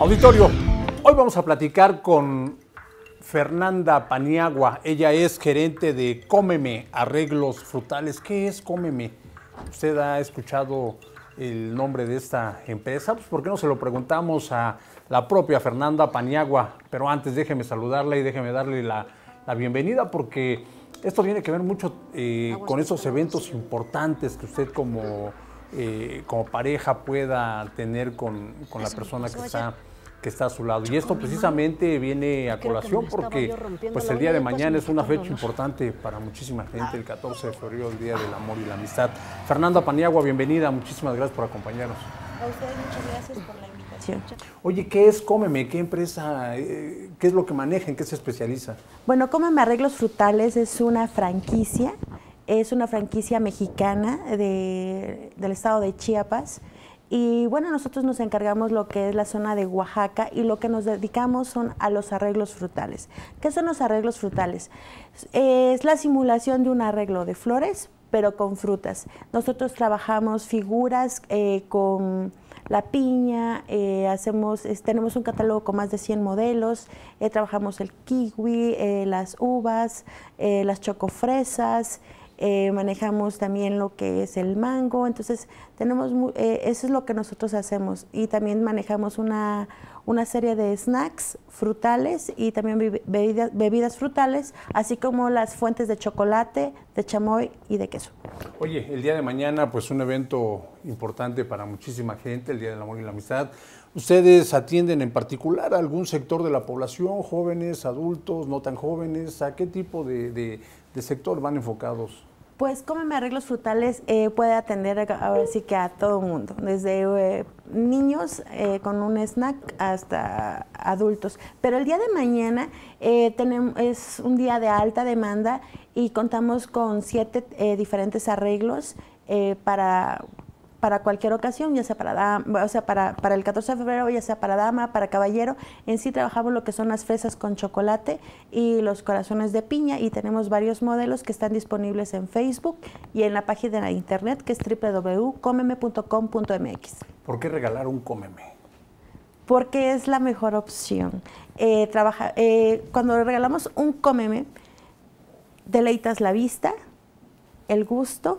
Auditorio, hoy vamos a platicar con Fernanda Paniagua. Ella es gerente de Cómeme Arreglos Frutales. ¿Qué es Cómeme? Usted ha escuchado el nombre de esta empresa, pues ¿por qué no se lo preguntamos a la propia Fernanda Paniagua? Pero antes déjeme saludarla y déjeme darle la, bienvenida porque esto tiene que ver mucho eh, con esos eventos importantes que usted como, eh, como pareja pueda tener con, con la persona que está que está a su lado. y esto precisamente viene a colación porque pues el día de mañana es una fecha importante para muchísima gente, el 14 de febrero, el Día del Amor y la Amistad. Fernanda Paniagua, bienvenida, muchísimas gracias por acompañarnos. A ustedes muchas gracias por la invitación. Oye, ¿qué es Cómeme? ¿Qué empresa, eh, qué es lo que maneja, qué se especializa? Bueno, Cómeme Arreglos Frutales es una franquicia, es una franquicia mexicana del estado de Chiapas y bueno, nosotros nos encargamos lo que es la zona de Oaxaca y lo que nos dedicamos son a los arreglos frutales. ¿Qué son los arreglos frutales? Es la simulación de un arreglo de flores, pero con frutas. Nosotros trabajamos figuras eh, con la piña, eh, hacemos, tenemos un catálogo con más de 100 modelos, eh, trabajamos el kiwi, las uvas, las chocofresas, eh, manejamos también lo que es el mango, entonces tenemos, eh, eso es lo que nosotros hacemos y también manejamos una, una serie de snacks frutales y también bebidas, bebidas frutales, así como las fuentes de chocolate, de chamoy y de queso. Oye, el día de mañana pues un evento importante para muchísima gente, el Día del Amor y la Amistad. ¿Ustedes atienden en particular a algún sector de la población, jóvenes, adultos, no tan jóvenes? ¿A qué tipo de, de sector van enfocados? Pues Cómeme Arreglos Frutales eh, puede atender ahora sí que a todo el mundo, desde eh, niños eh, con un snack hasta adultos. Pero el día de mañana es un día de alta demanda y contamos con siete diferentes arreglos para para cualquier ocasión, ya sea para dama, o sea, para, el 14 de febrero, ya sea para dama, para caballero. En sí trabajamos lo que son las fresas con chocolate y los corazones de piña y tenemos varios modelos que están disponibles en Facebook y en la página de internet que es www.comeme.com.mx. ¿Por qué regalar un cómeme? Porque es la mejor opción. Eh, eh cuando regalamos un cómeme, deleitas la vista, el gusto,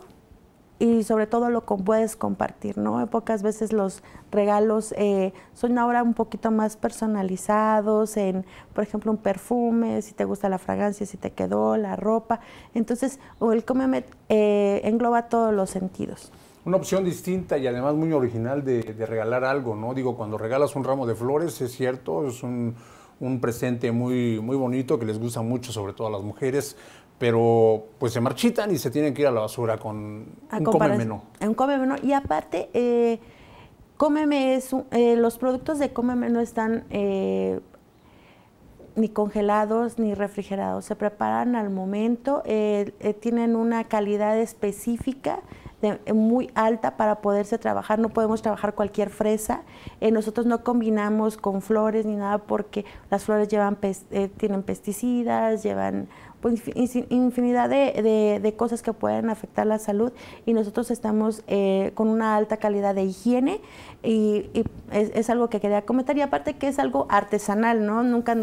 y sobre todo lo que puedes compartir, ¿no? Pocas veces los regalos eh, son ahora un poquito más personalizados en, por ejemplo, un perfume, si te gusta la fragancia, si te quedó, la ropa. Entonces, el Comemet eh, engloba todos los sentidos. Una opción distinta y además muy original de, regalar algo, ¿no? Digo, cuando regalas un ramo de flores, es cierto, es un presente muy, muy bonito que les gusta mucho, sobre todo a las mujeres, pero pues se marchitan y se tienen que ir a la basura con un come Un Y aparte, eh, cómeme es eh, los productos de cómeme no están eh, ni congelados ni refrigerados. Se preparan al momento, eh, tienen una calidad específica. De, muy alta para poderse trabajar, no podemos trabajar cualquier fresa. nosotros no combinamos con flores ni nada porque las flores llevan tienen pesticidas, llevan pues, infinidad de, cosas que pueden afectar la salud y nosotros estamos eh, con una alta calidad de higiene y, es, algo que quería comentar y aparte que es algo artesanal, ¿no? Nunca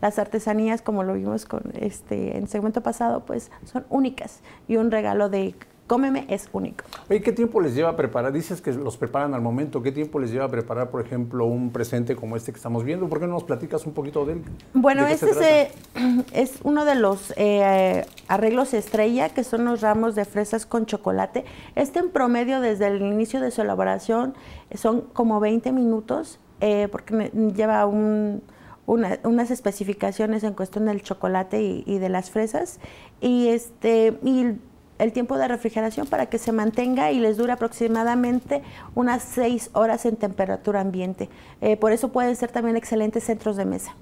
las artesanías, como lo vimos con este en segmento pasado, pues son únicas y un regalo de Cómeme es único. Oye, ¿qué tiempo les lleva a preparar? Dices que los preparan al momento. ¿Qué tiempo les lleva a preparar, por ejemplo, un presente como este que estamos viendo? ¿Por qué no nos platicas un poquito de él? Bueno, este es, uno de los eh, arreglos estrella, que son los ramos de fresas con chocolate. Este en promedio, desde el inicio de su elaboración, son como 20 minutos, eh, porque lleva unas especificaciones en cuestión del chocolate y, y, de las fresas. Y, este, y el tiempo de refrigeración para que se mantenga y les dura aproximadamente unas seis horas en temperatura ambiente. Eh, por eso pueden ser también excelentes centros de mesa.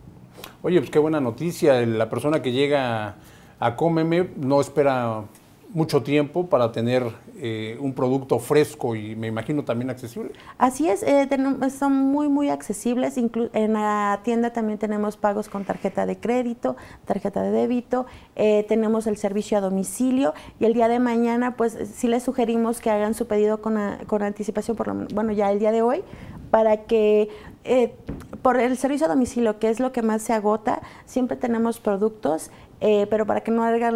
Oye, pues qué buena noticia. La persona que llega a Cómeme no espera mucho tiempo para tener eh, un producto fresco y me imagino también accesible. Así es, eh, son muy muy accesibles, en la tienda también tenemos pagos con tarjeta de crédito, tarjeta de débito, eh, tenemos el servicio a domicilio y el día de mañana pues sí les sugerimos que hagan su pedido con, con anticipación, por bueno ya el día de hoy, para que por el servicio a domicilio, que es lo que más se agota, siempre tenemos productos eh, pero para que no haga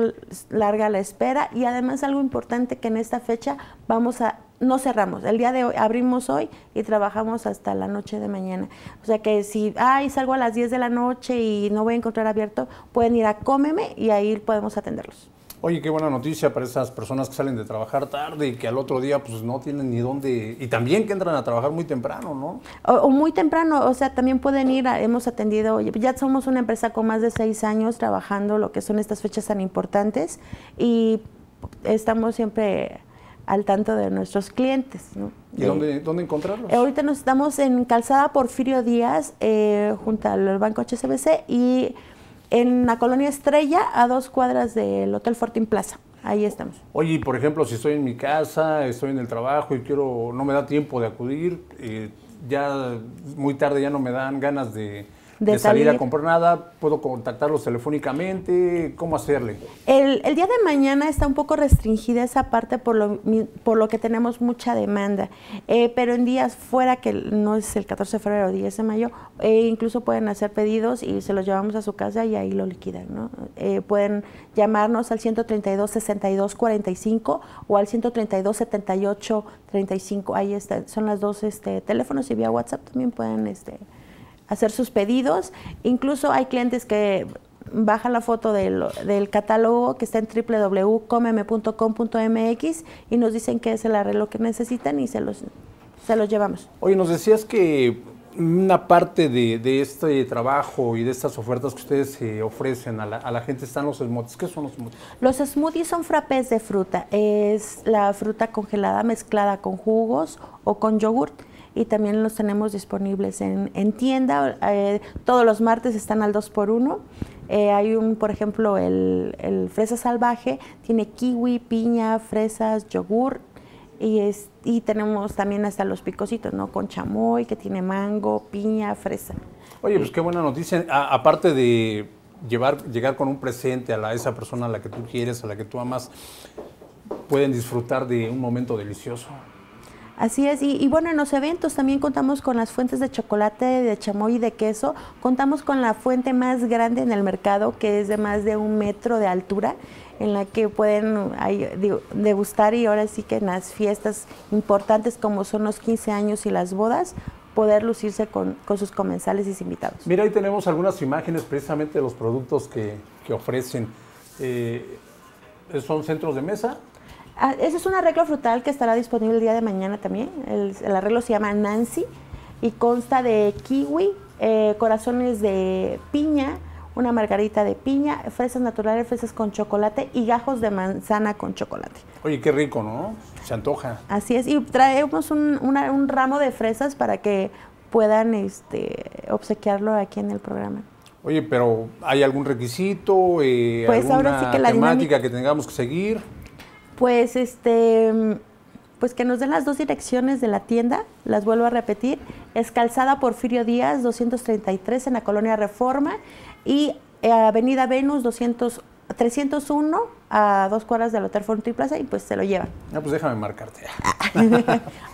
larga la espera. Y además algo importante que en esta fecha vamos a, no cerramos, el día de hoy abrimos hoy y trabajamos hasta la noche de mañana. O sea que si, ay, salgo a las 10 de la noche y no voy a encontrar abierto, pueden ir a Cómeme y ahí podemos atenderlos. Oye, qué buena noticia para esas personas que salen de trabajar tarde y que al otro día pues no tienen ni dónde, y también que entran a trabajar muy temprano, ¿no? O, muy temprano, o sea, también pueden ir, hemos atendido, ya somos una empresa con más de seis años trabajando lo que son estas fechas tan importantes y estamos siempre al tanto de nuestros clientes. ¿no? ¿Y dónde, encontrarlos? ahorita nos estamos en Calzada Porfirio Díaz, eh, junto al Banco HSBC y en la colonia Estrella, a dos cuadras del Hotel Fortín Plaza. Ahí estamos. Oye, por ejemplo, si estoy en mi casa, estoy en el trabajo y quiero, no me da tiempo de acudir, eh, ya muy tarde ya no me dan ganas de, de, salir. a comprar nada, puedo contactarlos telefónicamente, ¿cómo hacerle? El, día de mañana está un poco restringida esa parte por lo, por lo que tenemos mucha demanda, eh, pero en días fuera, que no es el 14 de febrero, o 10 de mayo, eh, incluso pueden hacer pedidos y se los llevamos a su casa y ahí lo liquidan. ¿no? Eh, pueden llamarnos al 132 62 45 o al 132 78 35, ahí están, son las dos este, teléfonos y vía WhatsApp también pueden... Este, hacer sus pedidos. Incluso hay clientes que bajan la foto del, catálogo que está en www.comeme.com.mx y nos dicen que es el arreglo que necesitan y se los, se los llevamos. Oye, nos decías que una parte de, este trabajo y de estas ofertas que ustedes eh, ofrecen a la, a la, gente están los smoothies. ¿Qué son los smoothies? Los smoothies son frappés de fruta. Es la fruta congelada mezclada con jugos o con yogurt y también los tenemos disponibles en, tienda. Eh, todos los martes están al 2x1. Eh, hay un, por ejemplo, el, fresa salvaje, tiene kiwi, piña, fresas, yogur. Y, y tenemos también hasta los picositos, ¿no? Con chamoy, que tiene mango, piña, fresa. Oye, pues qué buena noticia. aparte de llevar, llegar con un presente a la, esa persona a la que tú quieres, a la que tú amas, pueden disfrutar de un momento delicioso. Así es, y, bueno, en los eventos también contamos con las fuentes de chocolate, de chamoy y de queso. Contamos con la fuente más grande en el mercado, que es de más de un metro de altura, en la que pueden degustar y ahora sí que en las fiestas importantes como son los 15 años y las bodas, poder lucirse con, sus comensales y sus invitados. Mira, ahí tenemos algunas imágenes precisamente de los productos que, que ofrecen. Eh, son centros de mesa, Ah, ese es un arreglo frutal que estará disponible el día de mañana también. El, arreglo se llama Nancy y consta de kiwi, eh, corazones de piña, una margarita de piña, fresas naturales, fresas con chocolate y gajos de manzana con chocolate. Oye, qué rico, ¿no? Se antoja. Así es, y traemos un, ramo de fresas para que puedan este, obsequiarlo aquí en el programa. Oye, pero ¿hay algún requisito? Eh, pues ¿Alguna que temática que tengamos que seguir? pues este pues que nos den las dos direcciones de la tienda, las vuelvo a repetir, es Calzada Porfirio Díaz 233 en la colonia Reforma y eh, Avenida Venus 200 301 a dos cuadras del Hotel y Plaza y pues se lo llevan. No, pues déjame marcarte.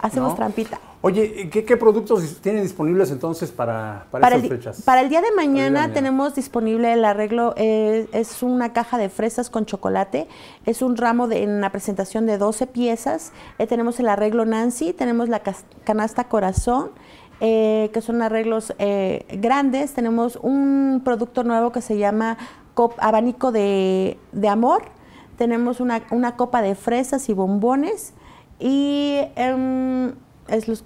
Hacemos trampita. Oye, ¿qué, productos tienen disponibles entonces para, para, fechas? Para el día de mañana, tenemos disponible el arreglo, es una caja de fresas con chocolate, es un ramo de, en la presentación de 12 piezas, eh, tenemos el arreglo Nancy, tenemos la canasta corazón, eh, que son arreglos eh, grandes. Tenemos un producto nuevo que se llama abanico de, amor, tenemos una, copa de fresas y bombones y em, es los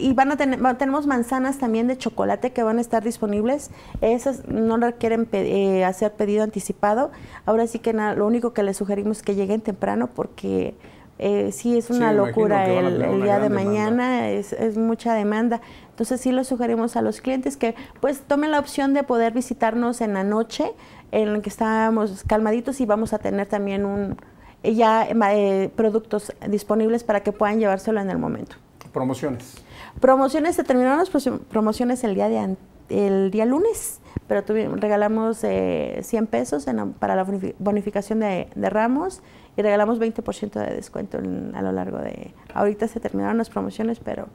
y van a tener tenemos manzanas también de chocolate que van a estar disponibles esas no requieren eh, hacer pedido anticipado ahora sí que lo único que les sugerimos es que lleguen temprano porque eh, sí es una locura el, día de mañana es, es, mucha demanda entonces sí lo sugerimos a los clientes que pues tomen la opción de poder visitarnos en la noche en el que estábamos calmaditos y vamos a tener también un, ya eh, productos disponibles para que puedan llevárselo en el momento. Promociones. Promociones, se terminaron las promociones el día, de, el día lunes, pero tuvimos, regalamos eh, 100 pesos para la bonificación de, ramos y regalamos 20% de descuento a lo largo de... Ahorita se terminaron las promociones, pero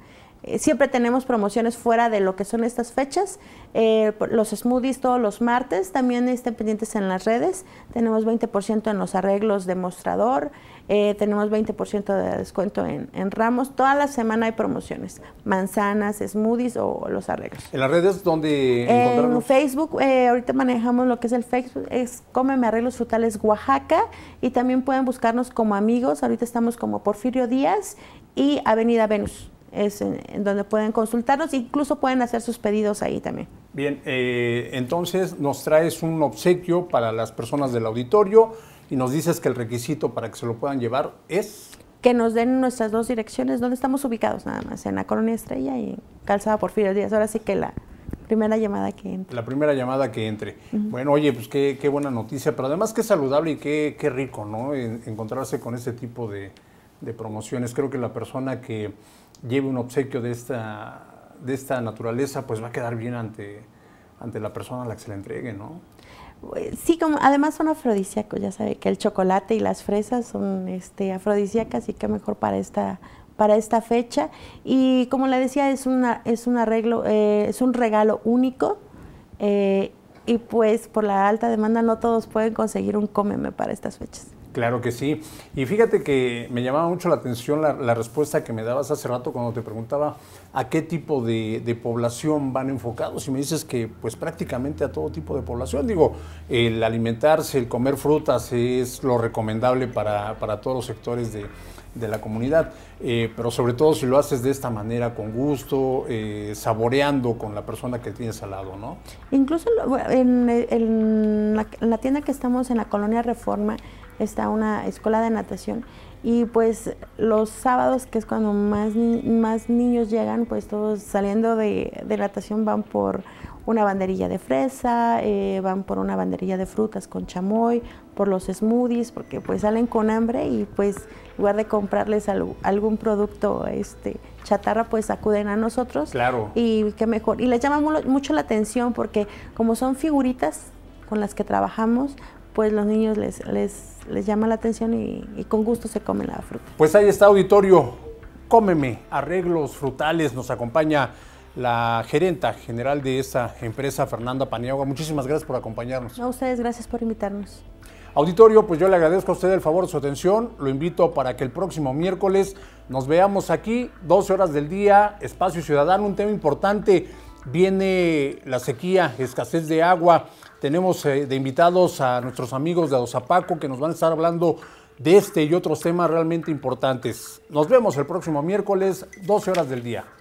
eh, siempre tenemos promociones fuera de lo que son estas fechas. Eh, los smoothies todos los martes también estén pendientes en las redes. Tenemos 20% en los arreglos de mostrador, eh, tenemos 20% de descuento en, ramos. Toda la semana hay promociones, manzanas, smoothies o los arreglos. ¿En las redes dónde En Facebook, ahorita manejamos lo que es el Facebook, es Cómeme Arreglos Frutales Oaxaca y también pueden buscarnos como amigos. Ahorita estamos como Porfirio Díaz y Avenida Venus es en, donde pueden consultarnos, incluso pueden hacer sus pedidos ahí también. Bien, eh, entonces nos traes un obsequio para las personas del auditorio y nos dices que el requisito para que se lo puedan llevar es... Que nos den nuestras dos direcciones, donde estamos ubicados nada más, en la Colonia Estrella y Calzada Porfirio Díaz. Ahora sí que la primera llamada que entre. La primera llamada que entre. Bueno, oye, pues qué, qué, buena noticia, pero además qué saludable y qué, qué rico, ¿no? encontrarse con ese tipo de, de promociones. Creo que la persona que lleve un obsequio de esta, de esta naturaleza, pues va a quedar bien ante, ante la persona a la que se le entregue, ¿no? Pues, sí, como, además son afrodisíacos, ya sabe que el chocolate y las fresas son este, afrodisíacas, y que mejor para esta para esta fecha y como le decía es una es un arreglo eh, es un regalo único eh, y pues por la alta demanda no todos pueden conseguir un cómeme para estas fechas. Claro que sí. Y fíjate que me llamaba mucho la atención la, respuesta que me dabas hace rato cuando te preguntaba a qué tipo de, población van enfocados. Y me dices que pues prácticamente a todo tipo de población. Digo, el alimentarse, el comer frutas es lo recomendable para, todos los sectores de, la comunidad. Eh, pero sobre todo si lo haces de esta manera, con gusto, eh, saboreando con la persona que tienes al lado, ¿no? Incluso en la tienda que estamos en la colonia Reforma, está una escuela de natación y pues los sábados, que es cuando más, más niños llegan, pues todos saliendo de, de natación van por una banderilla de fresa, eh, van por una banderilla de frutas con chamoy, por los smoothies, porque pues salen con hambre y pues en lugar de comprarles algún producto este, chatarra, pues acuden a nosotros. Claro. Y qué mejor. Y les llama mucho la atención porque como son figuritas con las que trabajamos, pues los niños les, les les llama la atención y, con gusto se come la fruta. Pues ahí está, auditorio. Cómeme, arreglos frutales, nos acompaña la gerenta general de esa empresa, Fernanda Paniagua. Muchísimas gracias por acompañarnos. A ustedes, gracias por invitarnos. Auditorio, pues yo le agradezco a usted el favor de su atención. Lo invito para que el próximo miércoles nos veamos aquí, 12 horas del día, Espacio Ciudadano, un tema importante. Viene la sequía, escasez de agua. Tenemos eh, de invitados a nuestros amigos de Adosapaco que nos van a estar hablando de este y otros temas realmente importantes. Nos vemos el próximo miércoles, 12 horas del día.